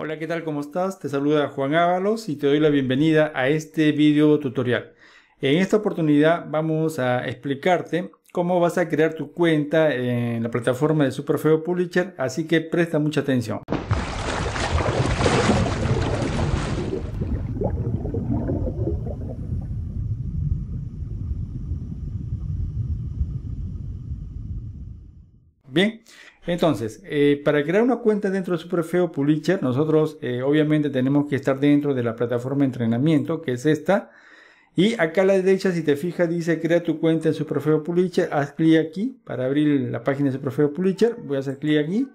Hola, ¿qué tal? ¿Cómo estás? Te saluda Juan Ábalos y te doy la bienvenida a este video tutorial. En esta oportunidad vamos a explicarte cómo vas a crear tu cuenta en la plataforma de Superfeo Publisher, así que presta mucha atención. Bien, entonces, eh, para crear una cuenta dentro de Superfeo Publisher, nosotros eh, obviamente tenemos que estar dentro de la plataforma de entrenamiento, que es esta. Y acá a la derecha, si te fijas, dice crea tu cuenta en Superfeo Publisher. Haz clic aquí para abrir la página de Superfeo Publisher. Voy a hacer clic aquí.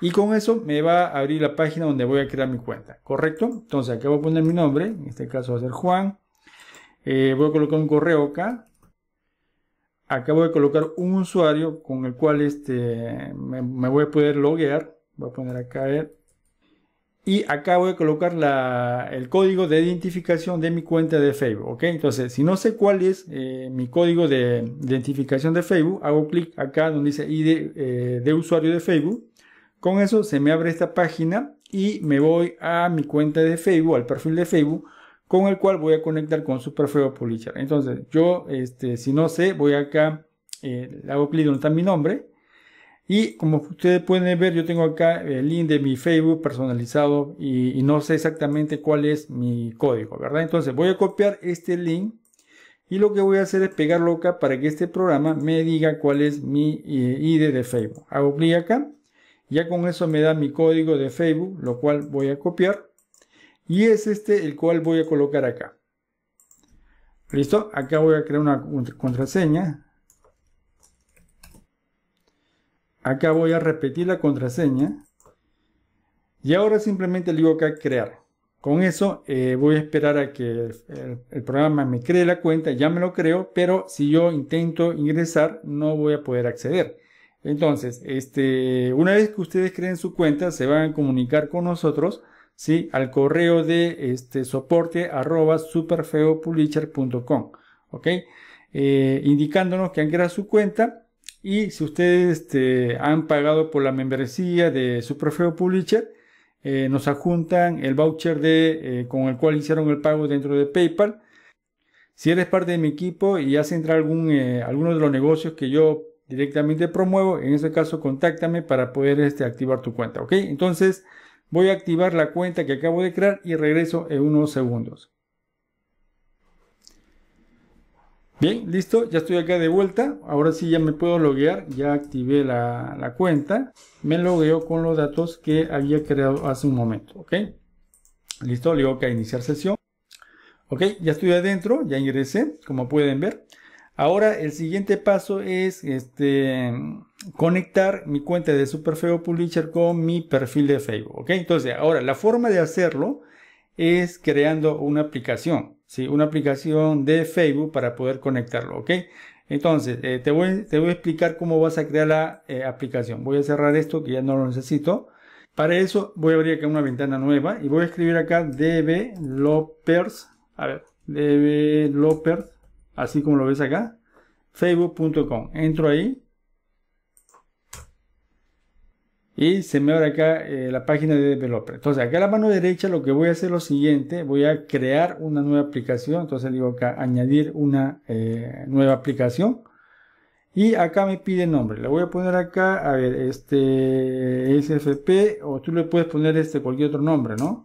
Y con eso me va a abrir la página donde voy a crear mi cuenta, ¿correcto? Entonces acá voy a poner mi nombre, en este caso va a ser Juan. Eh, voy a colocar un correo acá, acabo de colocar un usuario con el cual este, me, voy a poder loguear. Voy a poner acá Y eh, y acabo de colocar el código de identificación de mi cuenta de Facebook. Entonces, si no sé cuál es eh, mi código de identificación de Facebook, hago clic acá donde dice ID eh, de usuario de Facebook. Con eso se me abre esta página y me voy a mi cuenta de Facebook, al perfil de Facebook, con el cual voy a conectar con Superfeo Publisher. Entonces, yo, este, si no sé, voy acá, eh, hago clic donde está mi nombre. Y como ustedes pueden ver, yo tengo acá el link de mi Facebook personalizado y, y no sé exactamente cuál es mi código, ¿verdad? Entonces voy a copiar este link y lo que voy a hacer es pegarlo acá para que este programa me diga cuál es mi eh, ID de Facebook. Hago clic acá. Ya con eso me da mi código de Facebook, lo cual voy a copiar y es este el cual voy a colocar acá. Listo, acá voy a crear una contraseña. Acá voy a repetir la contraseña. Y ahora simplemente le digo acá crear. Con eso eh, voy a esperar a que el, programa me cree la cuenta, ya me lo creo, pero si yo intento ingresar no voy a poder acceder. Entonces, este, una vez que ustedes creen su cuenta, se van a comunicar con nosotros ¿sí? al correo de este, soporte arroba superfeopublisher.com, ¿ok? Eh, indicándonos que han creado su cuenta y si ustedes este, han pagado por la membresía de Superfeo Publisher, eh, nos adjuntan el voucher de, eh, con el cual hicieron el pago dentro de PayPal. Si eres parte de mi equipo y has entrar algún, alguno de los negocios que yo directamente promuevo, en ese caso contáctame para poder este, activar tu cuenta, ¿ok? Entonces, Voy a activar la cuenta que acabo de crear y regreso en unos segundos. Bien, listo, ya estoy acá de vuelta. Ahora sí ya me puedo loguear, ya activé la, la cuenta. Me logueo con los datos que había creado hace un momento, ¿ok? Listo, le digo que a iniciar sesión. Ok, ya estoy adentro, ya ingresé, como pueden ver. Ahora el siguiente paso es este, conectar mi cuenta de Superfeo Publisher con mi perfil de Facebook. ¿ok? Entonces, ahora la forma de hacerlo es creando una aplicación, ¿sí? una aplicación de Facebook para poder conectarlo. ¿ok? Entonces, eh, te, voy, a explicar cómo vas a crear la eh, aplicación. Voy a cerrar esto que ya no lo necesito. Para eso voy a abrir acá una ventana nueva y voy a escribir acá developers. A ver, developers así como lo ves acá, facebook.com. Entro ahí y se me abre acá eh, la página de developer. Entonces, acá a la mano derecha lo que voy a hacer es lo siguiente, voy a crear una nueva aplicación, entonces digo acá añadir una eh, nueva aplicación. Y acá me pide nombre. Le voy a poner acá, a ver, este SFP o tú le puedes poner este cualquier otro nombre, ¿no?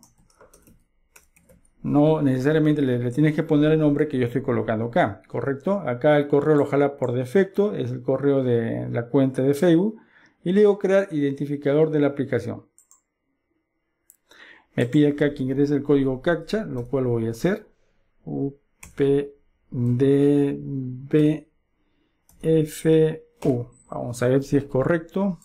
no necesariamente le, tienes que poner el nombre que yo estoy colocando acá, ¿correcto? Acá el correo lo jala por defecto, es el correo de la cuenta de Facebook, y le digo crear identificador de la aplicación. Me pide acá que ingrese el código CAPTCHA, lo cual voy a hacer. UPDBFU. Vamos a ver si es correcto.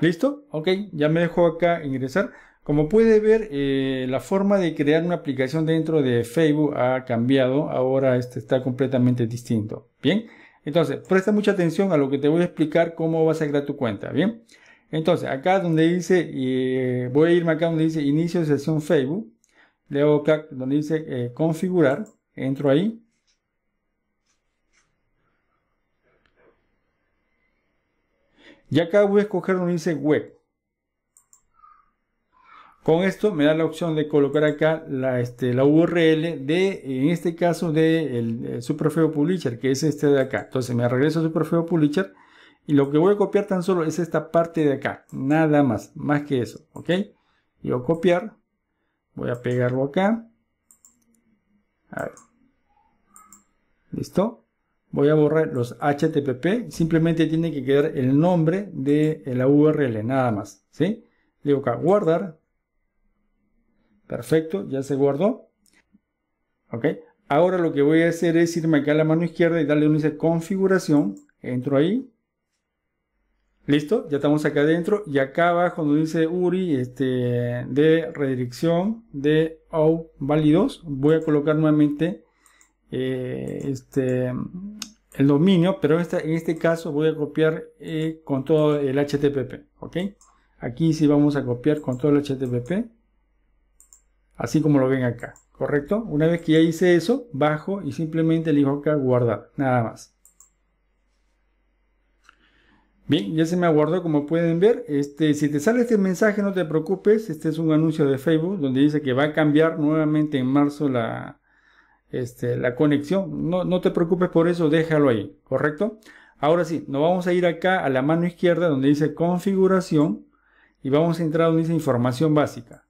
¿Listo? Ok, ya me dejó acá ingresar. Como puede ver, eh, la forma de crear una aplicación dentro de Facebook ha cambiado, ahora este está completamente distinto. Bien, entonces presta mucha atención a lo que te voy a explicar cómo vas a crear tu cuenta. Bien, entonces acá donde dice, eh, voy a irme acá donde dice inicio de sesión Facebook, le hago acá donde dice eh, configurar, entro ahí. Y acá voy a escoger donde dice web. Con esto me da la opción de colocar acá la, este, la URL de, en este caso, de el, Superfeo Publisher, que es este de acá. Entonces me regreso a Superfeo Publisher y lo que voy a copiar tan solo es esta parte de acá. Nada más, más que eso, ¿ok? Yo copiar, voy a pegarlo acá. A ver. ¿Listo? Voy a borrar los HTTP, simplemente tiene que quedar el nombre de la URL, nada más, ¿sí? Le digo acá, guardar, Perfecto, ya se guardó. Ok, ahora lo que voy a hacer es irme acá a la mano izquierda y darle un dice configuración. Entro ahí. Listo, ya estamos acá adentro y acá abajo donde dice URI este, de redirección de O válidos, voy a colocar nuevamente eh, este, el dominio, pero en este caso voy a copiar eh, con todo el HTTP, ¿ok? Aquí sí vamos a copiar con todo el HTTP así como lo ven acá, ¿correcto? Una vez que ya hice eso, bajo y simplemente elijo acá guardar, nada más. Bien, ya se me guardó, como pueden ver. Este, si te sale este mensaje no te preocupes, este es un anuncio de Facebook donde dice que va a cambiar nuevamente en marzo la, este, la conexión. No, no te preocupes por eso, déjalo ahí, ¿correcto? Ahora sí, nos vamos a ir acá a la mano izquierda donde dice configuración y vamos a entrar donde dice información básica.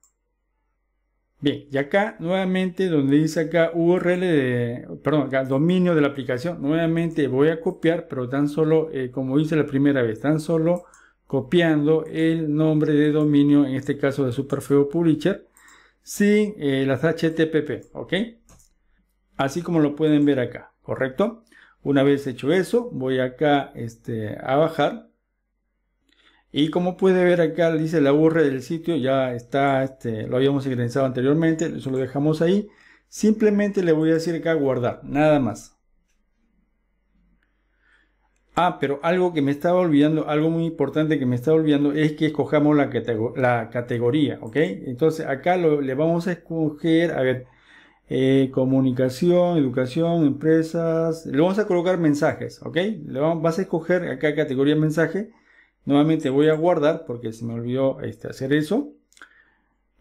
Bien, y acá nuevamente donde dice acá URL de, perdón, acá dominio de la aplicación, nuevamente voy a copiar, pero tan solo, eh, como hice la primera vez, tan solo copiando el nombre de dominio, en este caso de Superfeo Publisher, sin eh, las HTTP, ¿ok? Así como lo pueden ver acá, ¿correcto? Una vez hecho eso, voy acá este, a bajar y como puede ver acá, dice la URL del sitio, ya está, este, lo habíamos ingresado anteriormente, eso lo dejamos ahí. Simplemente le voy a decir acá guardar, nada más. Ah, pero algo que me estaba olvidando, algo muy importante que me estaba olvidando es que escojamos la, categoría, ¿ok? Entonces acá le vamos a escoger, a ver, eh, comunicación, educación, empresas, le vamos a colocar mensajes, ¿ok? Le vamos, vas a escoger acá categoría mensaje Nuevamente voy a guardar porque se me olvidó este, hacer eso.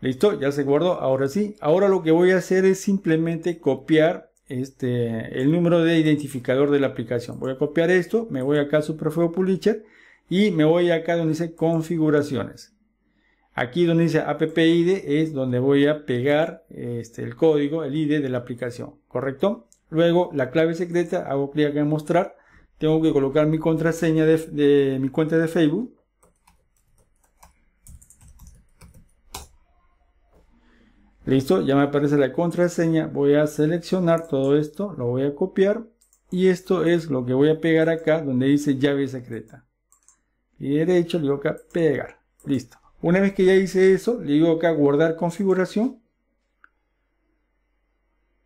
Listo, ya se guardó. Ahora sí, ahora lo que voy a hacer es simplemente copiar este, el número de identificador de la aplicación. Voy a copiar esto, me voy acá a Superfuego Publisher y me voy acá donde dice configuraciones. Aquí donde dice app-id es donde voy a pegar este, el código, el ID de la aplicación, ¿correcto? Luego la clave secreta, hago clic acá en mostrar tengo que colocar mi contraseña de, mi cuenta de Facebook. Listo, ya me aparece la contraseña. Voy a seleccionar todo esto, lo voy a copiar. Y esto es lo que voy a pegar acá donde dice llave secreta. Y derecho le digo acá pegar. Listo. Una vez que ya hice eso, le digo acá guardar configuración.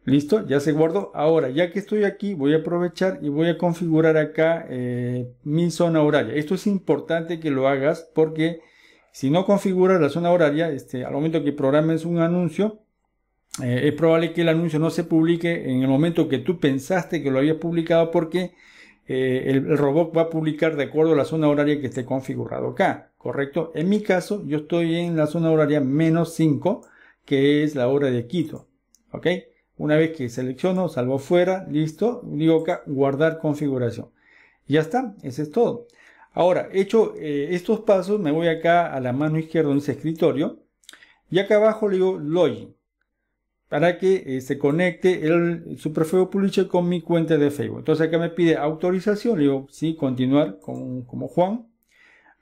Listo, ya se guardó. Ahora, ya que estoy aquí, voy a aprovechar y voy a configurar acá eh, mi zona horaria. Esto es importante que lo hagas porque si no configuras la zona horaria, este, al momento que programes un anuncio, eh, es probable que el anuncio no se publique en el momento que tú pensaste que lo había publicado porque eh, el, el, robot va a publicar de acuerdo a la zona horaria que esté configurado acá, ¿correcto? En mi caso, yo estoy en la zona horaria menos 5, que es la hora de Quito, ¿ok? Una vez que selecciono, salvo fuera, listo, digo acá guardar configuración. Ya está, ese es todo. Ahora, hecho eh, estos pasos, me voy acá a la mano izquierda donde dice escritorio y acá abajo le digo login para que eh, se conecte el Superfeo Publisher con mi cuenta de Facebook. Entonces acá me pide autorización, le digo sí, continuar como Juan.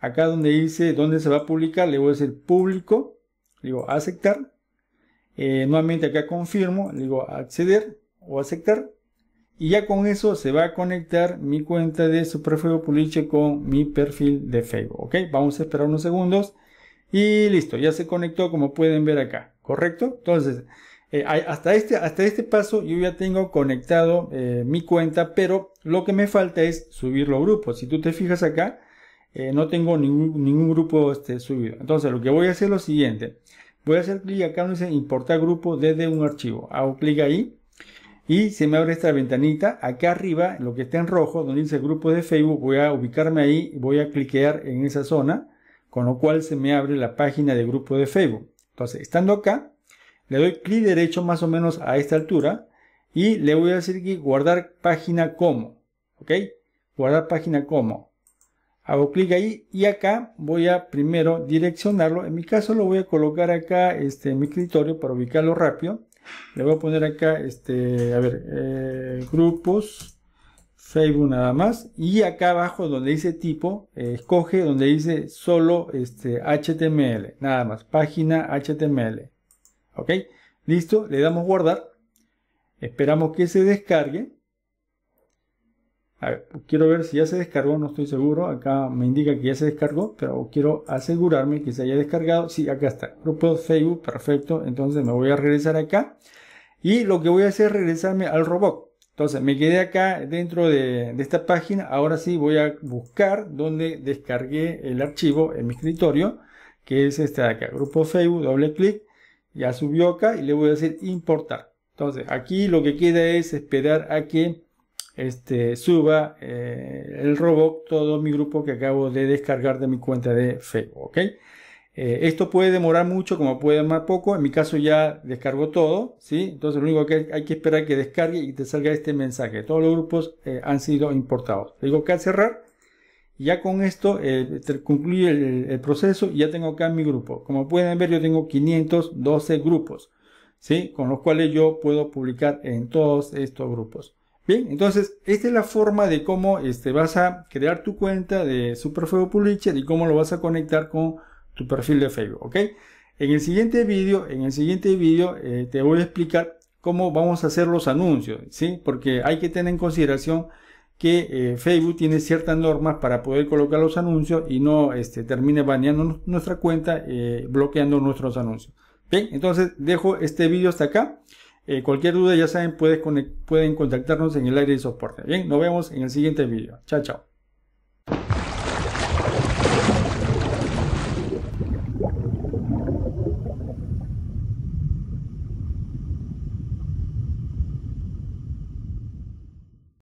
Acá donde dice dónde se va a publicar, le voy a decir público, le digo aceptar eh, nuevamente acá confirmo, le digo acceder o aceptar y ya con eso se va a conectar mi cuenta de Superfuego Puliche con mi perfil de Facebook. Ok, vamos a esperar unos segundos y listo, ya se conectó como pueden ver acá, ¿correcto? Entonces, eh, hasta, este, hasta este paso yo ya tengo conectado eh, mi cuenta, pero lo que me falta es subirlo los grupos. Si tú te fijas acá, no tengo ningún, ningún grupo este, subido. Entonces, lo que voy a hacer es lo siguiente voy a hacer clic acá donde dice importar grupo desde un archivo. Hago clic ahí y se me abre esta ventanita. Acá arriba, lo que está en rojo, donde dice grupo de Facebook, voy a ubicarme ahí, voy a cliquear en esa zona, con lo cual se me abre la página de grupo de Facebook. Entonces, estando acá, le doy clic derecho más o menos a esta altura y le voy a decir guardar página como. ¿Ok? Guardar página como hago clic ahí y acá voy a primero direccionarlo en mi caso lo voy a colocar acá este, en mi escritorio para ubicarlo rápido le voy a poner acá este a ver eh, grupos Facebook nada más y acá abajo donde dice tipo eh, escoge donde dice solo este HTML nada más página HTML ok listo le damos guardar esperamos que se descargue quiero ver si ya se descargó, no estoy seguro. Acá me indica que ya se descargó, pero quiero asegurarme que se haya descargado. Sí, acá está. Grupo Facebook, perfecto. Entonces me voy a regresar acá. Y lo que voy a hacer es regresarme al robot. Entonces me quedé acá dentro de, esta página. Ahora sí voy a buscar donde descargué el archivo en mi escritorio, que es este de acá. Grupo Facebook, doble clic. Ya subió acá y le voy a decir importar. Entonces aquí lo que queda es esperar a que este, suba eh, el robot todo mi grupo que acabo de descargar de mi cuenta de Facebook. Eh, esto puede demorar mucho, como puede demorar poco. En mi caso ya descargo todo, ¿sí? Entonces lo único que hay que esperar es que descargue y te salga este mensaje. Todos los grupos eh, han sido importados. Le digo que al cerrar, ya con esto concluye el, proceso y ya tengo acá mi grupo. Como pueden ver, yo tengo 512 grupos, ¿sí? Con los cuales yo puedo publicar en todos estos grupos. Bien, entonces, esta es la forma de cómo este, vas a crear tu cuenta de Superfeo Publisher y cómo lo vas a conectar con tu perfil de Facebook, ¿ok? En el siguiente vídeo, en el siguiente vídeo eh, te voy a explicar cómo vamos a hacer los anuncios, ¿sí? Porque hay que tener en consideración que eh, Facebook tiene ciertas normas para poder colocar los anuncios y no este, termine baneando nuestra cuenta, eh, bloqueando nuestros anuncios. Bien, entonces dejo este vídeo hasta acá. Eh, cualquier duda, ya saben, pueden contactarnos en el aire de soporte. Bien, nos vemos en el siguiente video. Chao, chao.